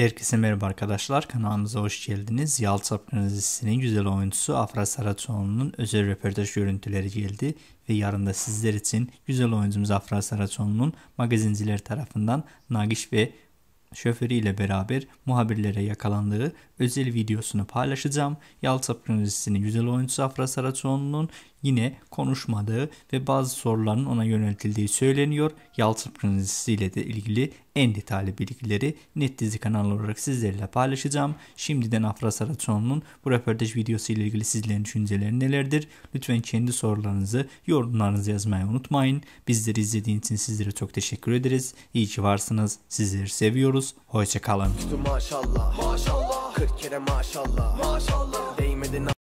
Herkese merhaba arkadaşlar. Kanalımıza hoş geldiniz. Yalçap dizisinin güzel oyuncusu Afra Saraçoğlu'nun özel röportaj görüntüleri geldi ve yarın da sizler için güzel oyuncumuz Afra Saraçoğlu'nun magazinciler tarafından Nagiş ve şoförüyle beraber muhabirlere yakalandığı özel videosunu paylaşacağım. Yalçap dizisinin güzel oyuncusu Afra Saraçoğlu'nun yine konuşmadığı ve bazı soruların ona yöneltildiği söyleniyor. Yalçap ile de ilgili en detaylı bilgileri Net Dizi kanalı olarak sizlerle paylaşacağım. Şimdiden Afra Saraçoğlu'nun bu röportaj videosu ile ilgili sizlerin düşünceleri nelerdir? Lütfen kendi sorularınızı, yorumlarınızı yazmayı unutmayın. Bizleri izlediğiniz için sizlere çok teşekkür ederiz. İyi ki varsınız. Sizleri seviyoruz. Hoşçakalın. Maşallah, maşallah, 40 kere maşallah, maşallah. Değmedin